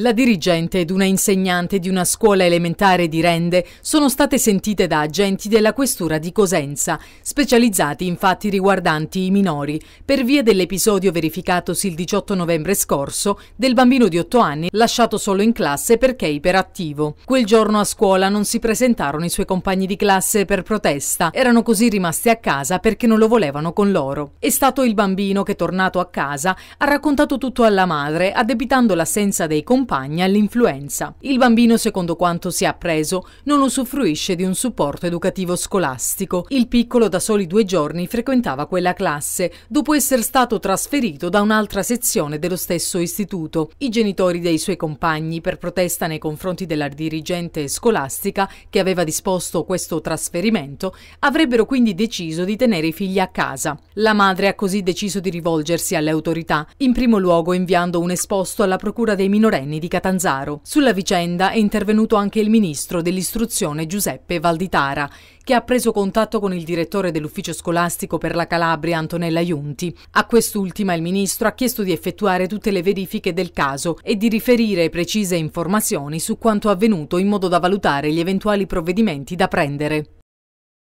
La dirigente ed una insegnante di una scuola elementare di Rende sono state sentite da agenti della questura di Cosenza, specializzati in fatti riguardanti i minori, per via dell'episodio verificatosi il 18 novembre scorso del bambino di 8 anni lasciato solo in classe perché iperattivo. Quel giorno a scuola non si presentarono i suoi compagni di classe per protesta, erano così rimasti a casa perché non lo volevano con loro. È stato il bambino che, tornato a casa, ha raccontato tutto alla madre, addebitando l'assenza dei compagni accompagna l'influenza. Il bambino, secondo quanto si è appreso, non usufruisce di un supporto educativo scolastico. Il piccolo da soli due giorni frequentava quella classe, dopo essere stato trasferito da un'altra sezione dello stesso istituto. I genitori dei suoi compagni, per protesta nei confronti della dirigente scolastica che aveva disposto questo trasferimento, avrebbero quindi deciso di tenere i figli a casa. La madre ha così deciso di rivolgersi alle autorità, in primo luogo inviando un esposto alla procura dei minorenni cittadini di Catanzaro. Sulla vicenda è intervenuto anche il ministro dell'istruzione Giuseppe Valditara, che ha preso contatto con il direttore dell'ufficio scolastico per la Calabria Antonella Iunti. A quest'ultima il ministro ha chiesto di effettuare tutte le verifiche del caso e di riferire precise informazioni su quanto avvenuto in modo da valutare gli eventuali provvedimenti da prendere.